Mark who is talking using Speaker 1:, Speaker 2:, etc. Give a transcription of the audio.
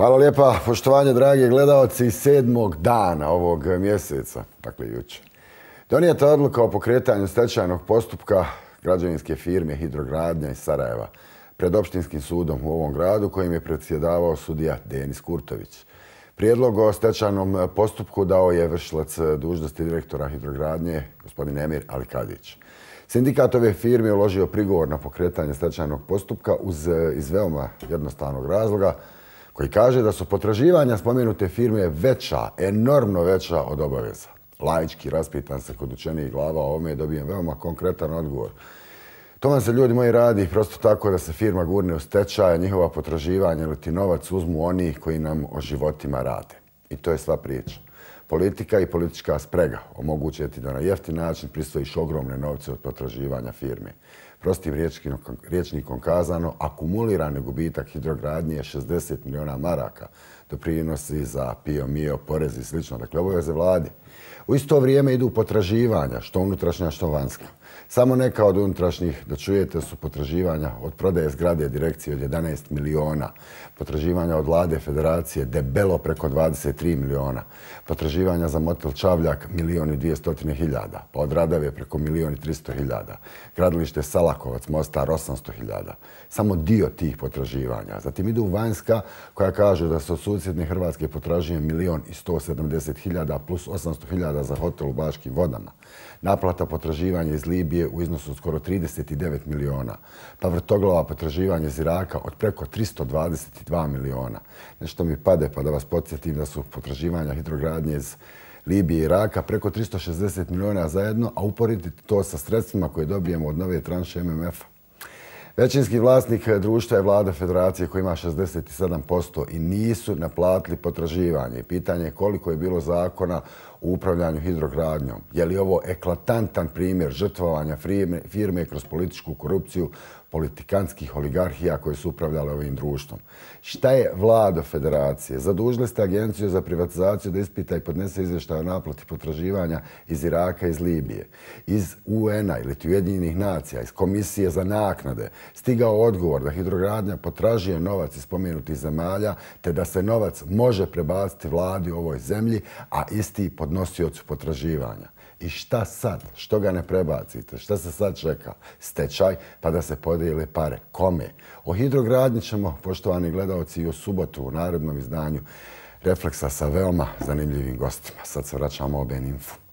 Speaker 1: Hvala lijepa, poštovanje dragi gledalci sedmog dana ovog mjeseca, dakle juče. Donijeta odluka o pokretanju stečajnog postupka građevinske firme Hidrogradnja iz Sarajeva pred opštinskim sudom u ovom gradu kojim je predsjedavao sudija Denis Kurtović. Prijedlog o stečajnom postupku dao je vršilac dužnosti direktora Hidrogradnje, gospodin Emir Alikadić. Sindikat ove firme je uložio prigovor na pokretanje stečajnog postupka iz veoma jednostavnog razloga, koji kaže da su potraživanja spomenute firme veća, enormno veća od obaveza. Lajički raspitan se kod učenijih glava, ovome je dobijem veoma konkretan odgovor. To vam se ljudi moji radi prosto tako da se firma gurne u stečaj, njihova potraživanja ili ti novac uzmu oni koji nam o životima rade. I to je sva priča. Politika i politička sprega omogućuje ti da na jeftin način pristojiš ogromne novce od potraživanja firme prostim riječnikom kazano, akumulirani gubitak hidrogradnje je 60 miliona maraka. To prinosi za pio, mio, porez i sl. Dakle, obaveze vlade. U isto vrijeme idu potraživanja, što unutrašnja, što vanjska. Samo neka od unutrašnjih, da čujete, su potraživanja od prodaje zgrade direkcije od 11 miliona, potraživanja od vlade federacije debelo preko 23 miliona, potraživanja za motel Čavljak milioni i 200 hiljada, pa od Radave preko milioni i 300 hiljada, gradilište Sala Lalakovac, Mostar, 800.000. Samo dio tih potraživanja. Zatim idu Vanjska koja kaže da se od susjedne Hrvatske potražuje 1.170.000 plus 800.000 za hotel u Baškim vodama. Naplata potraživanja iz Libije u iznosu od skoro 39 miliona. Pa vrtoglava potraživanja iz Iraka od preko 322 miliona. Nešto mi pade pa da vas podsjetim da su potraživanja hidrogradnje iz Hrvatske Libije i Iraka, preko 360 miliona zajedno, a uporediti to sa sredstvima koje dobijemo od nove tranše MMF-a. Većinski vlasnik društva je vlada federacije koja ima 67% i nisu naplatili potraživanje. Pitanje je koliko je bilo zakona u upravljanju hidrogradnjom. Je li ovo eklatantan primjer žrtvovanja firme kroz političku korupciju politikanskih oligarhija koje su upravljale ovim društvom? Šta je vlada federacije? Zadužili ste agenciju za privatizaciju da ispita i podnese izvještaj o naplati potraživanja iz Iraka, iz Libije, iz UN-a ili Ujedinjenih nacija, iz Komisije za naknade, stigao odgovor da hidrogradnja potražuje novac iz pomenutih zemalja, te da se novac može prebaciti vladi u ovoj zemlji, a isti podnosiocu potraživanja. I šta sad? Što ga ne prebacite? Šta se sad čeka? Stečaj pa da se podijeli pare. Kome? O hidrogradnji ćemo, poštovani gledalci, i o subotu u narodnom izdanju Refleksa sa veoma zanimljivim gostima. Sad se vraćamo o Beninfu. info.